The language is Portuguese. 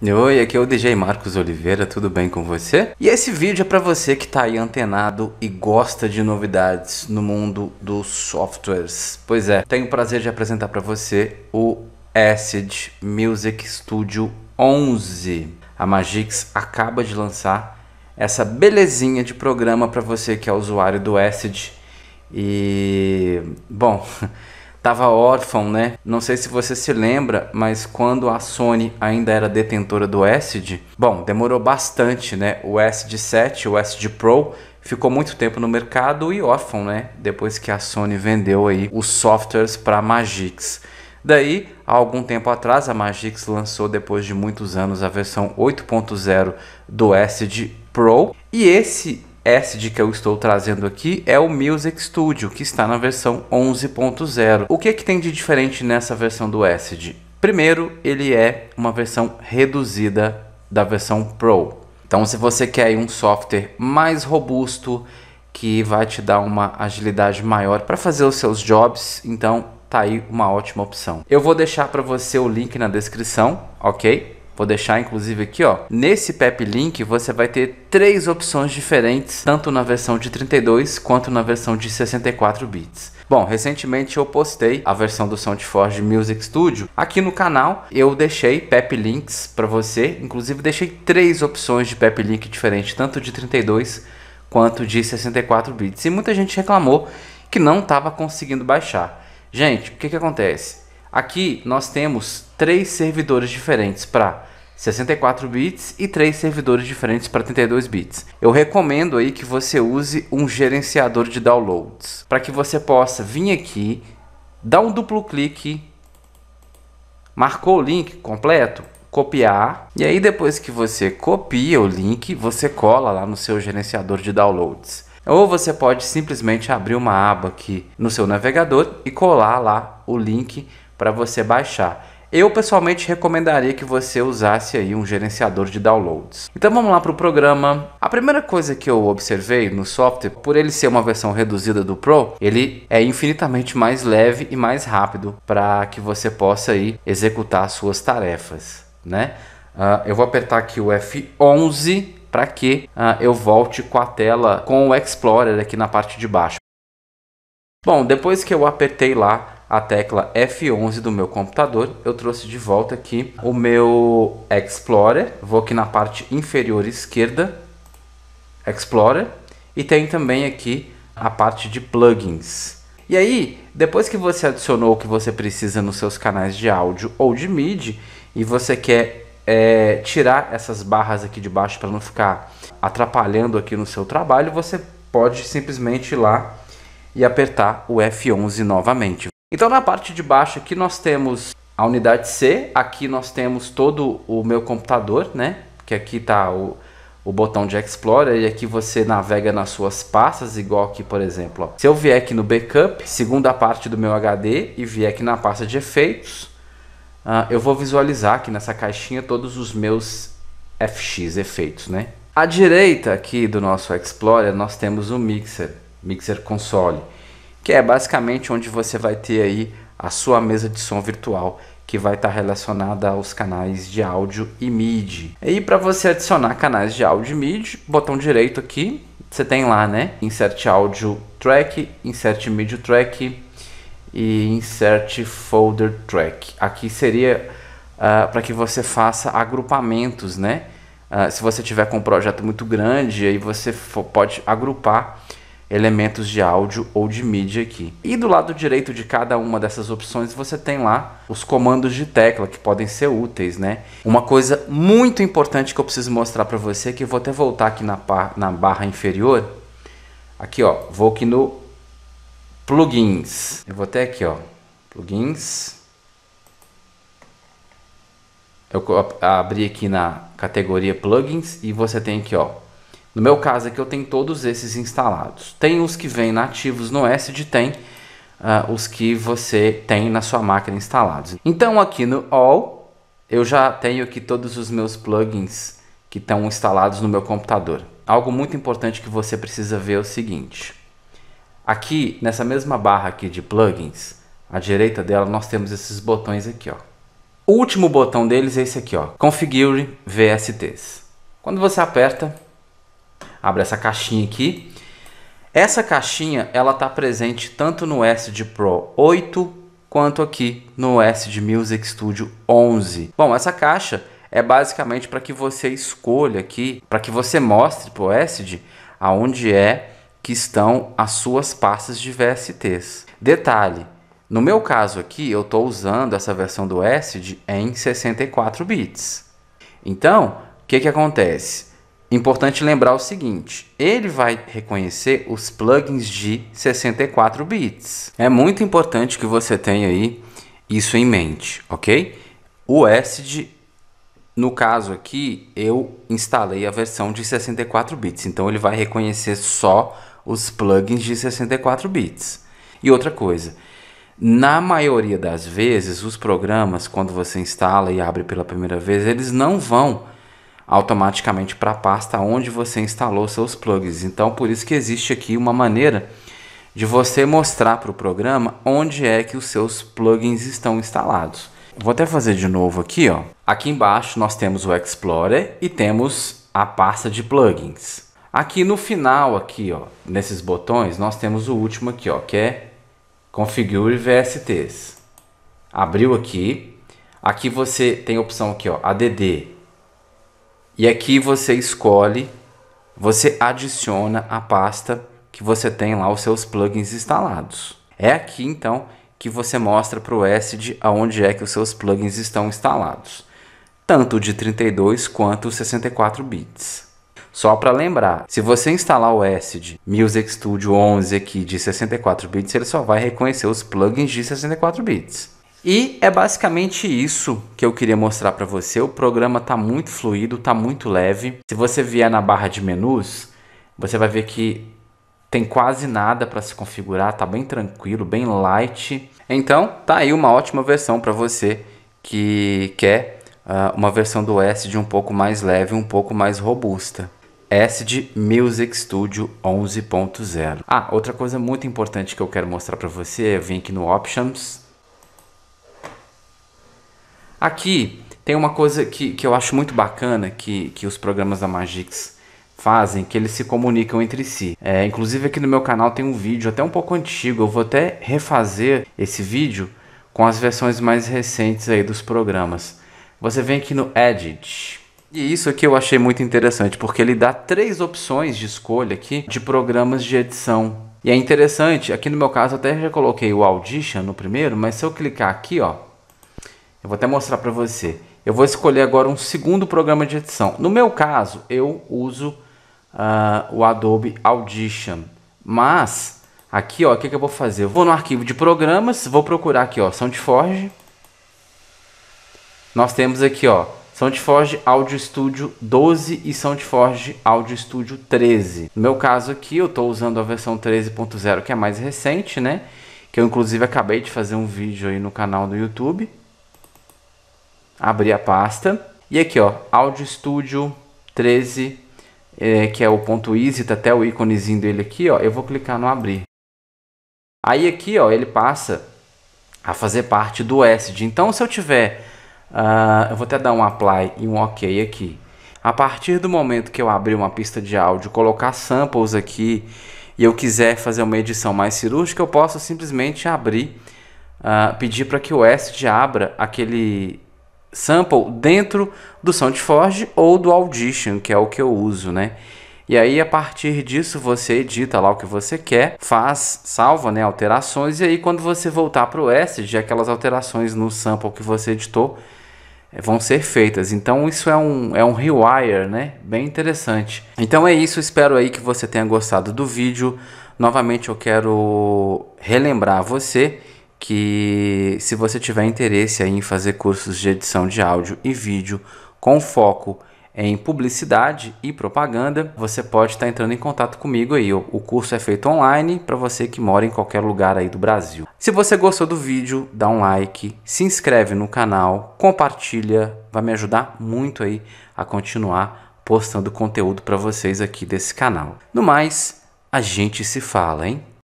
Oi, aqui é o DJ Marcos Oliveira, tudo bem com você? E esse vídeo é para você que está aí antenado e gosta de novidades no mundo dos softwares. Pois é, tenho o prazer de apresentar para você o Acid Music Studio 11. A Magix acaba de lançar essa belezinha de programa para você que é usuário do Acid. E bom, estava órfão, né? Não sei se você se lembra, mas quando a Sony ainda era detentora do SD, bom, demorou bastante, né? O sd 7, o SD Pro ficou muito tempo no mercado e órfão, né? Depois que a Sony vendeu aí os softwares para Magix. Daí, há algum tempo atrás, a Magix lançou depois de muitos anos a versão 8.0 do SD Pro, e esse SD que eu estou trazendo aqui é o Music Studio, que está na versão 11.0. O que, é que tem de diferente nessa versão do SD? Primeiro, ele é uma versão reduzida da versão Pro. Então, se você quer um software mais robusto, que vai te dar uma agilidade maior para fazer os seus jobs, então tá aí uma ótima opção. Eu vou deixar para você o link na descrição, ok? Vou deixar inclusive aqui, ó. Nesse PEP Link você vai ter três opções diferentes, tanto na versão de 32 quanto na versão de 64 bits. Bom, recentemente eu postei a versão do SoundForge Music Studio aqui no canal. Eu deixei PEP Links para você, inclusive deixei três opções de PEP Link diferentes, tanto de 32 quanto de 64 bits. E muita gente reclamou que não estava conseguindo baixar. Gente, o que, que acontece? Aqui nós temos três servidores diferentes para 64 bits e três servidores diferentes para 32 bits. Eu recomendo aí que você use um gerenciador de downloads para que você possa vir aqui, dar um duplo clique, marcou o link completo, copiar e aí depois que você copia o link, você cola lá no seu gerenciador de downloads. Ou você pode simplesmente abrir uma aba aqui no seu navegador e colar lá o link para você baixar. Eu pessoalmente recomendaria que você usasse aí um gerenciador de downloads. Então vamos lá para o programa. A primeira coisa que eu observei no software, por ele ser uma versão reduzida do Pro, ele é infinitamente mais leve e mais rápido para que você possa aí executar suas tarefas, né? Uh, eu vou apertar aqui o F11 para que uh, eu volte com a tela com o Explorer aqui na parte de baixo. Bom, depois que eu apertei lá a tecla F11 do meu computador, eu trouxe de volta aqui o meu Explorer. Vou aqui na parte inferior esquerda, Explorer, e tem também aqui a parte de plugins. E aí, depois que você adicionou o que você precisa nos seus canais de áudio ou de MIDI e você quer é, tirar essas barras aqui de baixo para não ficar atrapalhando aqui no seu trabalho, você pode simplesmente ir lá e apertar o F11 novamente. Então na parte de baixo aqui nós temos a unidade C, aqui nós temos todo o meu computador, né? Que aqui está o, o botão de Explorer e aqui você navega nas suas pastas, igual aqui por exemplo. Ó. Se eu vier aqui no Backup, segunda parte do meu HD e vier aqui na pasta de efeitos, uh, eu vou visualizar aqui nessa caixinha todos os meus FX efeitos, né? À direita aqui do nosso Explorer nós temos o Mixer, Mixer Console que é basicamente onde você vai ter aí a sua mesa de som virtual que vai estar tá relacionada aos canais de áudio e MIDI. E para você adicionar canais de áudio e MIDI, botão direito aqui, você tem lá, né? Insert áudio track, insert MIDI track e insert folder track. Aqui seria uh, ah, para que você faça agrupamentos, né? Uh, se você tiver com um projeto muito grande, aí você pode agrupar elementos de áudio ou de mídia aqui. E do lado direito de cada uma dessas opções você tem lá os comandos de tecla que podem ser úteis, né? Uma coisa muito importante que eu preciso mostrar para você, que eu vou até voltar aqui na, na barra inferior, aqui ó, vou aqui no plugins, eu vou até aqui ó, plugins, eu abri aqui na categoria plugins e você tem aqui ó, no meu caso aqui é eu tenho todos esses instalados. Tem os que vêm nativos no SD, tem uh, os que você tem na sua máquina instalados. Então aqui no All eu já tenho aqui todos os meus plugins que estão instalados no meu computador. Algo muito importante que você precisa ver é o seguinte. Aqui nessa mesma barra aqui de plugins, à direita dela nós temos esses botões aqui, ó. O último botão deles é esse aqui, ó, Configure VSTs. Quando você aperta, abre essa caixinha aqui. Essa caixinha ela está presente tanto no SD Pro 8 quanto aqui no SD Music Studio 11. Bom, essa caixa é basicamente para que você escolha aqui, para que você mostre para o SD aonde é que estão as suas pastas de VSTs. Detalhe, no meu caso aqui eu estou usando essa versão do SD em 64 bits. Então, o que, que acontece? Importante lembrar o seguinte: ele vai reconhecer os plugins de 64 bits. É muito importante que você tenha aí isso em mente, ok? O SED, no caso aqui, eu instalei a versão de 64 bits, então ele vai reconhecer só os plugins de 64 bits. E outra coisa, na maioria das vezes, os programas, quando você instala e abre pela primeira vez, eles não vão automaticamente para a pasta onde você instalou seus plugins. Então, por isso que existe aqui uma maneira de você mostrar para o programa onde é que os seus plugins estão instalados. Vou até fazer de novo aqui, ó. Aqui embaixo nós temos o Explorer e temos a pasta de plugins. Aqui no final aqui, ó, nesses botões, nós temos o último aqui, ó, que é Configure VSTs. Abriu aqui. Aqui você tem a opção aqui, ó, ADD, e aqui você escolhe, você adiciona a pasta que você tem lá os seus plugins instalados. É aqui então que você mostra para o Acid aonde é que os seus plugins estão instalados, tanto de 32 quanto 64 bits. Só para lembrar, se você instalar o Acid Music Studio 11 aqui de 64 bits, ele só vai reconhecer os plugins de 64 bits. E é basicamente isso que eu queria mostrar para você. O programa está muito fluido, está muito leve. Se você vier na barra de menus, você vai ver que tem quase nada para se configurar, tá bem tranquilo, bem light. Então, tá aí uma ótima versão para você que quer uh, uma versão do S um pouco mais leve, um pouco mais robusta. SD Music Studio 11.0. Ah, outra coisa muito importante que eu quero mostrar para você, eu vim aqui no Options, Aqui tem uma coisa que, que eu acho muito bacana que, que os programas da Magix fazem, que eles se comunicam entre si. É, inclusive aqui no meu canal tem um vídeo até um pouco antigo, eu vou até refazer esse vídeo com as versões mais recentes aí dos programas. Você vem aqui no Edit. E isso aqui eu achei muito interessante, porque ele dá três opções de escolha aqui de programas de edição. E é interessante, aqui no meu caso até já coloquei o Audition no primeiro, mas se eu clicar aqui, ó, eu vou até mostrar para você. Eu vou escolher agora um segundo programa de edição. No meu caso, eu uso uh, o Adobe Audition. Mas, aqui, o que, que eu vou fazer? Eu vou no arquivo de programas, vou procurar aqui, ó, SoundForge. Nós temos aqui, ó, SoundForge Audio Studio 12 e SoundForge Audio Studio 13. No meu caso aqui, eu estou usando a versão 13.0, que é mais recente, né? Que eu, inclusive, acabei de fazer um vídeo aí no canal do YouTube abrir a pasta. E aqui, ó, Audio Studio 13, é, que é o ponto .easy, tá até o íconezinho dele aqui, ó. Eu vou clicar no abrir. Aí aqui, ó, ele passa a fazer parte do Sd Então, se eu tiver, uh, eu vou até dar um apply e um OK aqui. A partir do momento que eu abrir uma pista de áudio, colocar samples aqui e eu quiser fazer uma edição mais cirúrgica, eu posso simplesmente abrir, uh, pedir para que o Sd abra aquele sample dentro do SoundForge ou do Audition, que é o que eu uso, né? E aí a partir disso você edita lá o que você quer, faz, salva, né, alterações e aí quando você voltar para o SD, aquelas alterações no sample que você editou eh, vão ser feitas. Então isso é um é um rewire, né? Bem interessante. Então é isso, espero aí que você tenha gostado do vídeo. Novamente eu quero relembrar você que se você tiver interesse em fazer cursos de edição de áudio e vídeo com foco em publicidade e propaganda, você pode estar entrando em contato comigo aí. O curso é feito online para você que mora em qualquer lugar aí do Brasil. Se você gostou do vídeo, dá um like, se inscreve no canal, compartilha, vai me ajudar muito aí a continuar postando conteúdo para vocês aqui desse canal. No mais, a gente se fala, hein?